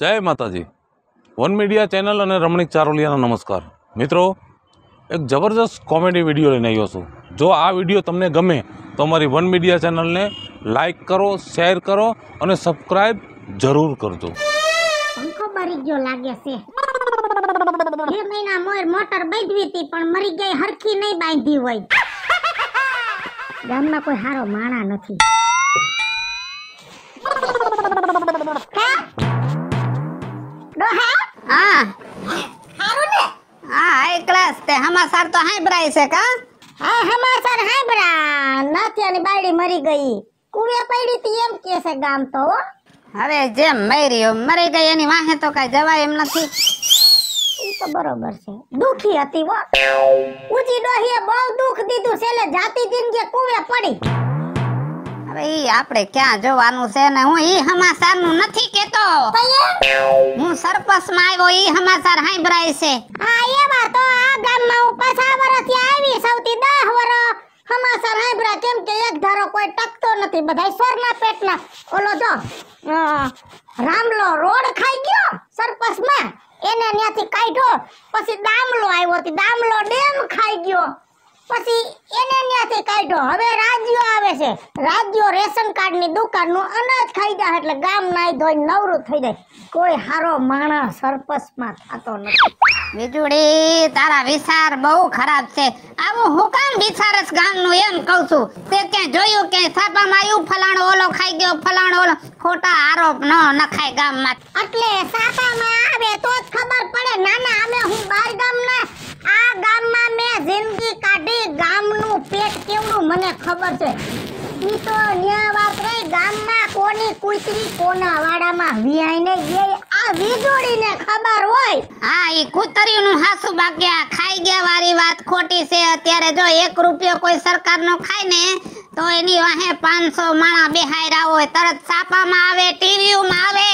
જય માતાજી one Media channel અને રમણીક ચારોલિયાનો નમસ્કાર મિત્રો એક જબરજસ્ત કોમેડી વિડીયો લઈને આવ્યો છું જો આ વિડીયો તમને ગમે તો અમારી વન મીડિયા ચેનલને લાઇક કરો શેર કરો અને સબસ્ક્રાઈબ જરૂર કરજો મોટર બાંધવી હતી પણ મરી ગઈ હરખી નહીં બાંધી હોય ગામમાં કોઈ સારો માણા નથી એમ કે છે ગામ તો હવે જેમ મરી મરી ગઈ એની વાહે તો કઈ જવાય એમ નથી બરોબર છે દુખી હતી વો ઉજી ડોહીએ બહુ દુખ દીધું છેલે જાતી જિંદગી કુવે પડી હવે ઈ આપણે ક્યાં જોવાનું છે ને હું ઈ હમાસાર નું નથી કેતો હું સરપસ માં આવ્યો ઈ હમાસાર હાંભરાય છે હા એ વાત આ ગામ માં હું પાછા વરસથી આવી સૌથી 10 વરસ હમાસાર હાંભરા કેમ કે એક ધારો કોઈ ટકતો નથી બધાય સ્વરના પેટના ઓલો જો રામલો રોડ ખાઈ ગયો સરપસ માં એને ત્યાંથી કાઢ્યો પછી દામલો આવ્યો દામલો ડેમ ખાઈ ગયો પછી એને ત્યાંથી કાઢ્યો હવે રાજ્યો આવે છે રાજ્યો રેશન કાર્ડની દુકાનનું અનાજ ખાઈ જાય એટલે ગામ નાઈ ધોઈ નવરું થઈ જાય કોઈ હારો માણસ સરપસમાં થતો નથી વીજળી તારા વિચાર બહુ ખરાબ છે આવું હું કામ વિચારસ ગામનું એમ કહું છું તે ક્યાં જોયું કે થાપામાં આવ્યું ફલાણો ઓલો ખાઈ ગયો ફલાણો ઓલો ખોટા આરોપ ન નખાય ગામમાં એટલે સાપામાં આવે તો જ ખબર પડે નાના અમે હું બાર ગામના આ ગામમાં મેં જિંદગી કાઢી ગામનું પેટ કેવડું મને ખબર છે ઈ તો ન્યા વાત રહી ગામમાં કોની કુતરી કોના વાડામાં વિહાઈને ગઈ આ વીજળીને ખબર હોય હા ઈ કુતરીનું હાસુ બાગ્યા ખાઈ ગયા વાળી વાત ખોટી છે અત્યારે જો એક રૂપિયો કોઈ સરકાર નો ખાય ને તો એની વાહે 500 માણા બેહાયરા હોય તરત સાપામાં આવે ટીવીયુમાં આવે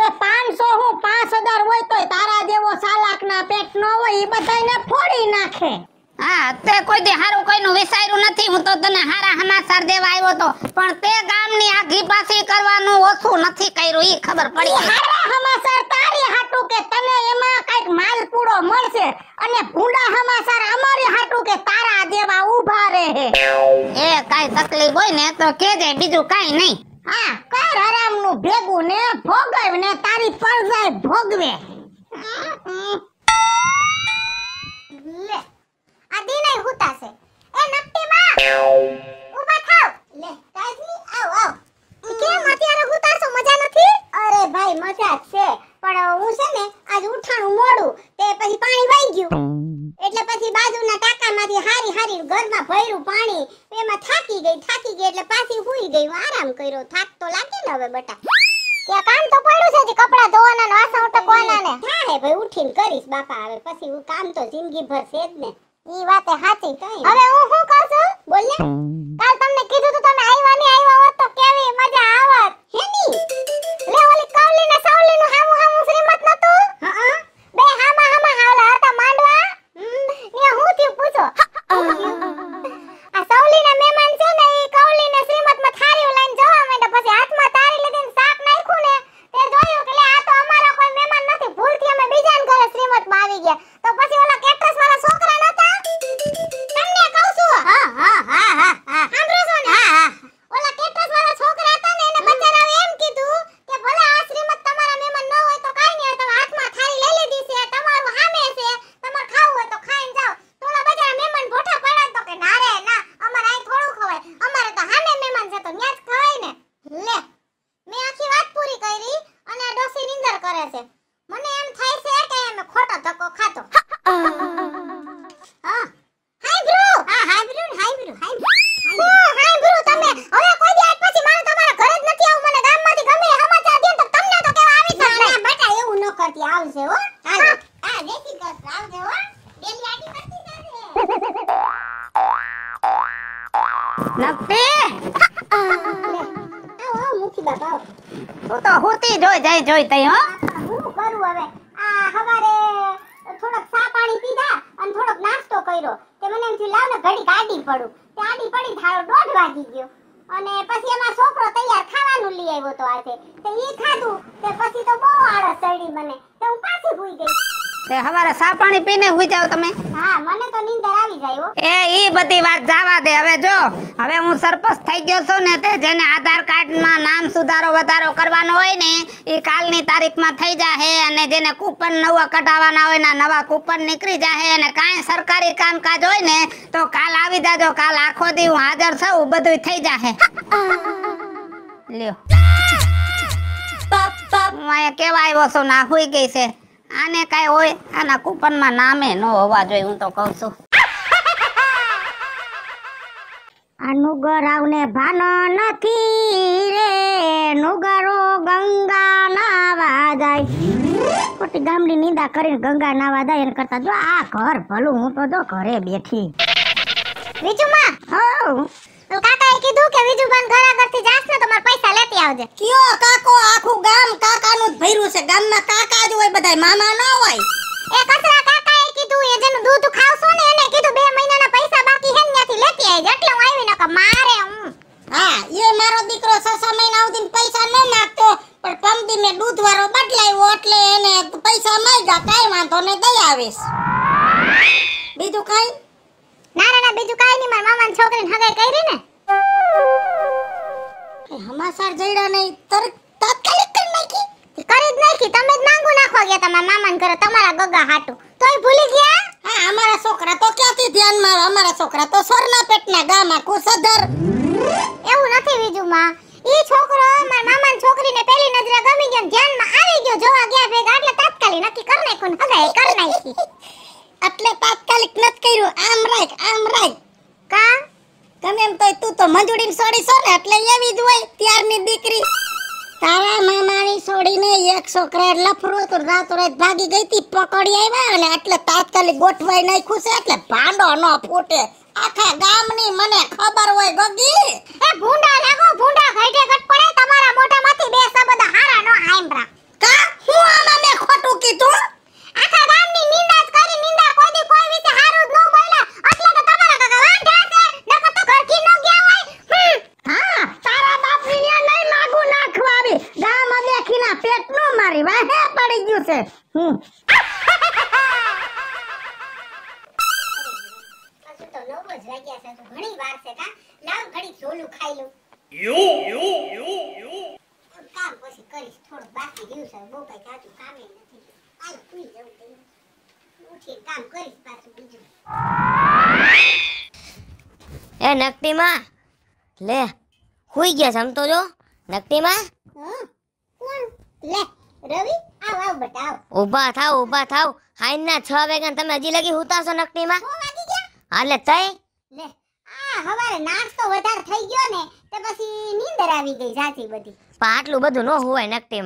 અરે 500 હું 5000 હોય તોય તારા જેવો સાલાકના પેટ નો હોય એ બધાને ફોડી નાખે હા તે કોઈ દી હારું કોઈનું વિચાર્યું નથી હું તો તને હારા સમાચાર દેવા આવ્યો તો પણ તે ગામની આ ઘીપાસી કરવાનું ઓછું નથી કર્યું ઈ ખબર પડી હારા સમાચાર તારી હાટુ કે તને એમાં કઈક માલ પૂડો મળશે અને ભૂંડા સમાચાર અમારી હાટુ કે તારા દેવા ઉભા રહે એ કાઈ તકલીફ હોય ને તો કેજે બીજું કાઈ નહીં હા કર નું ભેગું ને ભોગવ ને તારી પરજાય ભોગવે આ દિને હુતા છે એ નકટી માં ઊભા થાવ લે કાજલી આવ આવ કેમ અત્યારે હુતા છો મજા નથી અરે ભાઈ મજા છે પણ હું છે ને આજ ઉઠાણું મોડું તે પછી પાણી વહી ગયું એટલે પછી બાજુના ટાંકામાંથી હારી હારી ઘરમાં ભર્યું પાણી એમાં થાકી ગઈ થાકી ગઈ એટલે પાછી હુઈ ગઈ આરામ કર્યો થાક તો લાગે ને હવે બટા ત્યાં કામ તો પડ્યું છે જે કપડા ધોવાના વાસણ ઉટકવાના ને હા ભાઈ ઉઠીને કરીશ બાપા હવે પછી કામ તો જિંદગીભર છે જ ને ઈ વાતે સાચી હવે હું શું કહું છું કાલ તમને કીધું તો તમે આવ્યા ને આવ્યા હોત તો કેવી મજા આવત હેની લે ઓલી કાવલી ને સાવલી નું નફી આવો મુખી બાપા તું તો હોતી જોઈ જાય જોઈ તઈ હો હું કરું હવે આ હવારે થોડક સા પાણી પીધા અને થોડક નાસ્તો કર્યો કે મને એમ થયું લાવ ને ઘડી આડી પડું તે આડી પડી થાળો દોઢ વાગી ગયો અને પછી એમાં છોકરો તૈયાર ખાવાનું લઈ આવ્યો તો આજે તે ઈ ખાધું તે પછી તો બહુ આળસ ચડી મને તે હું પાછી ભૂઈ ગઈ તે હવારે સા પાણી પીને સુઈ જાવ તમે એ ઈ બધી વાત જાવા દે હવે જો હવે હું સરપંચ થઈ ગયો છું ને તે જેને આધાર કાર્ડ માં નામ સુધારો વધારો કરવાનો હોય ને એ કાલની તારીખમાં થઈ જાહે અને જેને કૂપન નવા કઢાવવાના હોય ને નવા કૂપન નીકળી જાહે અને કાંઈ સરકારી કામકાજ હોય ને તો કાલ આવી જાજો કાલ આખો દી હું હાજર છું બધું થઈ જાહે લ્યો હું અહીંયા કેવા આવ્યો છું ના હુઈ ગઈ છે આને કાંઈ હોય આના કૂપનમાં નામે ન હોવા જોઈએ હું તો કહું છું અનુગરાવને ભાનો નથી રે નુગરો ગંગા નાવા જાય ખોટી ગામડી નિંદા કરીને ગંગા નાવા જાય એને કરતા જો આ ઘર ભલું હું તો જો ઘરે બેઠી વિચુમાં હો અને કાકાએ કીધું કે વિજુબાન ઘરા ઘરથી જાસ ને તમાર પૈસા લેતી આવજે કયો કાકો આખું ગામ કાકાનું જ ભર્યું છે ગામમાં કાકા જ હોય બધાય મામા ન હોય એ કસરા કાકાએ કીધું એ જેનું દૂધ ખાવશો ને એને કીધું બે મહિનાના પૈસા બાકી હે ત્યાંથી લેતી આવજે એટલે હું આવી નકા મારે હું હા એ મારો દીકરો છ છ મહિના સુધી પૈસા ન નાખતો પણ પમદી મે દૂધ વાળો બદલાયો એટલે એને પૈસા મળી ગયા કાઈ વાંધો ને દઈ આવીશ બીજું કાઈ ના ના બીજું કાઈ નહીં મારા મામાની છોકરીને હગાઈ કરી ને હમાસાર જઈડા નહીં તરત તાત્કાલિક કરી નાખી કરી જ નાખી તમે જ માંગુ નાખવા ગયા તમારા મામાને ઘરે તમારા ગગા હાટું તોય ભૂલી ગયા હા અમારા છોકરા તો ક્યાંથી ધ્યાનમાં અમારા છોકરા તો સરના પેટના ગામાં કુસદર એવું નથી બીજું માં ઈ છોકરો મારા મામાની છોકરીને પેલી નજરે ગમી ગયો માં આવી ગયો જોવા ગયા ભેગા એટલે તાત્કાલિક નક્કી કરી નાખ્યું હગાઈ કરી નાખી મે તાત્કાલિક નત કર્યું આમ રાખ આમ રાખ કા તમે એમ તો તું તો મંજુડીન સોડી છો ને એટલે એવી જ હોય ત્યારની દીકરી તારા મામાની સોડીને એક છોકરા લફરું હતું રાતો રાત ભાગી ગઈ હતી પકડી આવ્યા અને એટલે તાત્કાલિક ગોઠવાઈ નાખ્યું છે એટલે ભાંડો ન ફૂટે આખા ગામની મને ખબર હોય ગોગી એ ભૂંડા લાગો ભૂંડા ઘડે ઘટ પડે તમારા મોઢામાંથી બે શબ્દ હારા નો આઈમરા કા હું આમાં મે ખોટું કીધું આખા ગામની નિંદા મારી વાહે પડી ગયું છે હું ઘણી વાર છે એ નકટીમાં લે હુઈ ગયા સમતો જો નકટીમાં કોણ લે રવિ આવ આવ બટાવ ઊભા થાવ ઊભા થાવ હાઈન ના 6 તમે હજી લગી હુતાસો નકટી માં હાલે તઈ લે આ હવારે નાસ્તો વધારે થઈ ગયો ને તે પછી નીંદર આવી ગઈ સાચી બધી પણ આટલું બધું ન હોય નકટી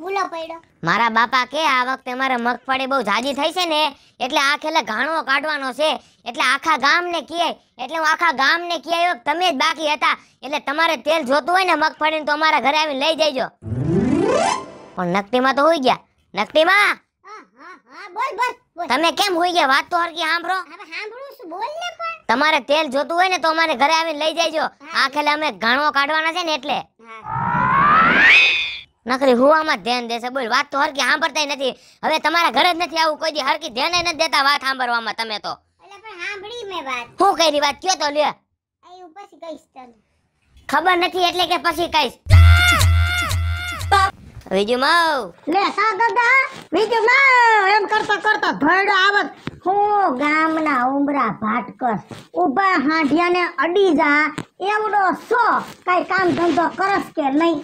ભૂલો પડ્યો મારા બાપા કે આ વખતે મારે મગફળી બહુ જાજી થઈ છે ને એટલે આ ઘાણો કાઢવાનો છે એટલે આખા ગામને કહે એટલે હું આખા ગામને કહે તમે જ બાકી હતા એટલે તમારે તેલ જોતું હોય ને મગફળીને તો અમારા ઘરે આવીને લઈ જજો પણ નકટીમાં તો હોઈ ગયા નકટીમાં બોલ બોલ તમે કેમ હોઈ ગયા વાત તો હરકી સાંભળો સાંભળું છું બોલ ને પણ તમારે તેલ જોતું હોય ને તો અમારે ઘરે આવીને લઈ જજો આખેલે અમે ઘાણો કાઢવાના છે ને એટલે નકરી હુવામાં ધ્યાન દેશે બોલ વાત તો હરકી સાંભળતા નથી હવે તમારા ઘરે જ નથી આવું કોઈ દી હરકી ધ્યાન નથી દેતા વાત સાંભળવામાં તમે તો હું કઈ વાત કયો તો લ્યો ખબર નથી એટલે કે પછી કહીશ વિજુ માવ લે સા ગગા વિજુ માવ એમ કરતા કરતા ભરડો આવત હું ગામના ઉમરા ભાટકર ઉભા હાંઢિયાને અડી જા એવડો સો કઈ કામ ધંધો કરસ કે નહીં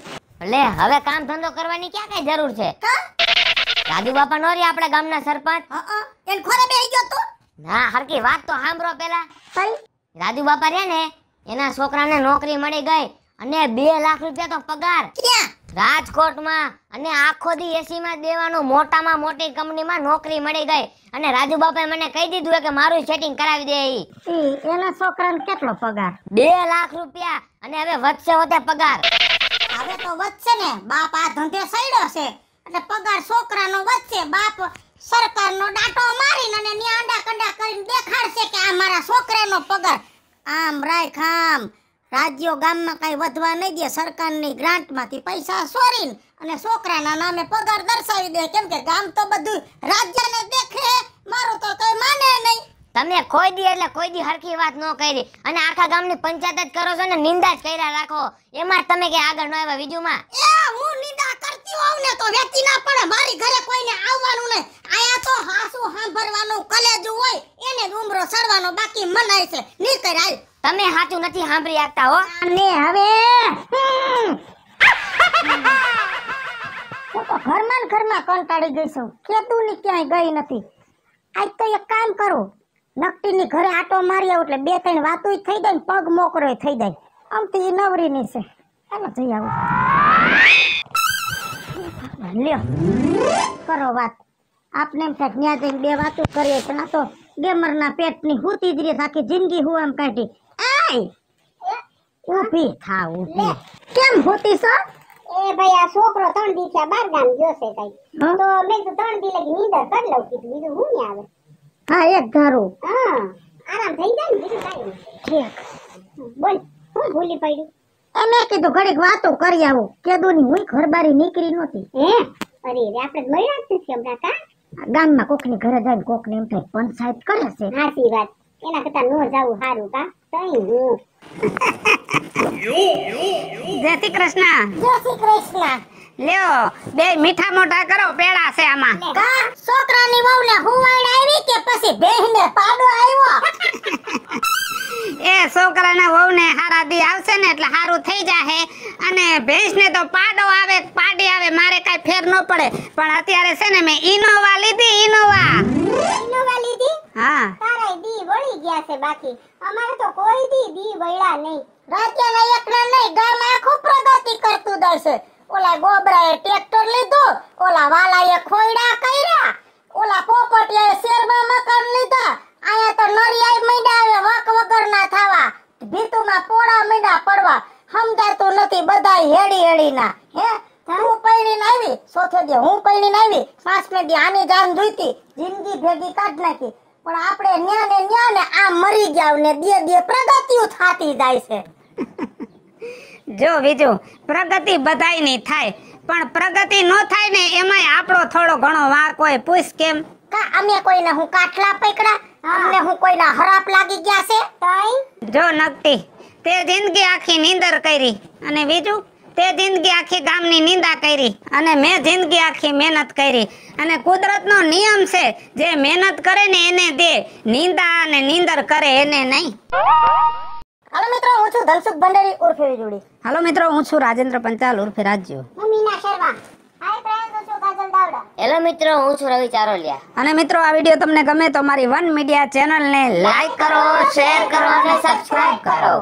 લે હવે કામ ધંધો કરવાની ક્યાં કઈ જરૂર છે રાજુ બાપા નો નોરી આપણા ગામના સરપંચ એન ખોરે બેહી ગયો તું ના હરકી વાત તો સાંભળો પેલા રાજુ બાપા રે ને એના છોકરાને નોકરી મળી ગઈ અને બે લાખ રૂપિયા તો પગાર ક્યાં રાજકોટમાં અને આખો દી એસીમાં દેવાનું મોટામાં મોટી કંપનીમાં નોકરી મળી ગઈ અને રાજુ બાપાએ મને કહી દીધું કે મારું સેટિંગ કરાવી દે એના છોકરાને કેટલો પગાર બે લાખ રૂપિયા અને હવે વધશે વધે પગાર હવે તો વધશે ને બાપ આ ધંધે સડ્યો છે એટલે પગાર છોકરાનો વધશે બાપ સરકારનો ડાટો મારીને અને ન્યા અંડા કંડા કરીને દેખાડશે કે આ મારા છોકરાનો પગાર આમ રાખ આમ રાજ્યો ગામમાં કાંઈ વધવા નહીં દે સરકારની ગ્રાન્ટમાંથી પૈસા સોરીને અને છોકરાના નામે પગાર દર્શાવી દે કેમ કે ગામ તો બધું રાજ્યને દેખે મારું તો કઈ માને નહીં તમે કોઈ દી એટલે કોઈ દી હરખી વાત ન કરી અને આખા ગામની પંચાયત જ કરો છો ને નિંદા જ કર્યા રાખો એમાં તમે કે આગળ ન આવ્યા માં એ હું નિંદા કરતી હોઉં ને તો વેચી ના પડે મારી ઘરે કોઈને આવવાનું નહીં આયા તો હાસુ સાંભળવાનું કલેજ હોય એને ઉમરો સરવાનો બાકી મનાય છે નીકળ આય તમે સાચું નથી સાંભળી શકતા હો અને હવે હું તો ઘરમાં ઘરમાં કંટાળી ગઈ છું કેતું ની ક્યાંય ગઈ નથી આજ તો એક કામ કરો નકટીની ઘરે આટો મારી આવું એટલે બે ત્રણ વાતો થઈ જાય ને પગ મોકરો થઈ જાય આમ તો એ નવરીની છે ચાલો જઈ આવું લ્યો કરો વાત આપને એમ થાય ત્યાં જઈને બે વાતો કરીએ પણ આ તો ગેમરના પેટની હુતી જ રહી આખી જિંદગી હું એમ કાઢી કાઈ ઊભી થા ઊભી કેમ હોતી છો એ ભાઈ આ છોકરો ત્રણ દિવસ બાર ગામ ગયો છે કઈ તો મેં તો ત્રણ દિવસ નીંદર કરી લઉં કીધું બીજું હું ને આવે હા એક ધારો હા આરામ થઈ જાય ને બીજું કાઈ ઠીક બોલ હું ભૂલી પડ્યું એમે કીધું ઘડીક વાતો કરી આવો કેદો ની હું ઘર બારી નીકળી નથી હે અરે આપણે મળ્યા જ નથી હમણાં કા ગામમાં કોકની ઘરે જઈને કોકને એમ થાય પંચાયત કરે છે સાચી વાત એના કરતા ન જાવું સારું કા જય શ્રી કૃષ્ણ જય એ છોકરાના વહુને હારા દી આવશે ને એટલે હારું થઈ જાહે અને ભેંસને તો પાડો આવે પાડી આવે મારે કાઈ ફેર ન પડે પણ અત્યારે છે ને મેં ઇનોવા લીધી ઇનોવા ઇનોવા લીધી હા તારા દી વળી ગયા છે બાકી અમારે તો કોઈ દી દી વળ્યા નહીં રાજ્યના એકના નહીં ગામ આખું પ્રગતિ કરતું દર્શે ઓલા ગોબરાએ ટ્રેક્ટર લીધું ઓલા વાલાએ ખોયડા કર્યા ઓલા પોપટીએ શેરમાં મકાન લીધા આયા તો નરિયાઈ મીંડા આવે વક વગર ના થાવા માં પોળા મીંડા પડવા સમજાતું નથી બધા હેડી હેડીના હે હું પૈણીને આવી સોથો દે હું પૈણીને આવી પાંચ મિનિટ આની જાન જોઈતી જિંદગી ભેગી કાઢ નાખી પણ આપણે ન્યા ને ન્યા ને આ મરી ગયા ને દે દે પ્રગતિઓ થાતી જાય છે જો બીજું પ્રગતિ બધાય નહીં થાય પણ પ્રગતિ નો થાય ને એમાંય આપણો થોડો ઘણો વાર કોઈ પૂછ કેમ કા અમે કોઈને હું કાટલા પકડા અમને હું કોઈને હરાપ લાગી ગયા છે તાઈ જો નક્કી તે જિંદગી આખી નીંદર કરી અને બીજું તે જિંદગી આખી ગામની નિંદા કરી અને મેં જિંદગી આખી મહેનત કરી અને કુદરતનો નિયમ છે જે મહેનત કરે ને એને દે નિંદા અને નિંદર કરે એને નહીં હાલો મિત્રો હું છું ધનસુખ ભંડારી ઉર્ફે વિજુડી હાલો મિત્રો હું છું રાજેન્દ્ર પંચાલ ઉર્ફે રાજ્યો હું મીના શર્મા હેલો મિત્રો હું છું રવિ ચારોલિયા અને મિત્રો આ વિડીયો તમને ગમે તો અમારી વન મીડિયા ચેનલ ને લાઈક કરો શેર કરો અને સબસ્ક્રાઇબ કરો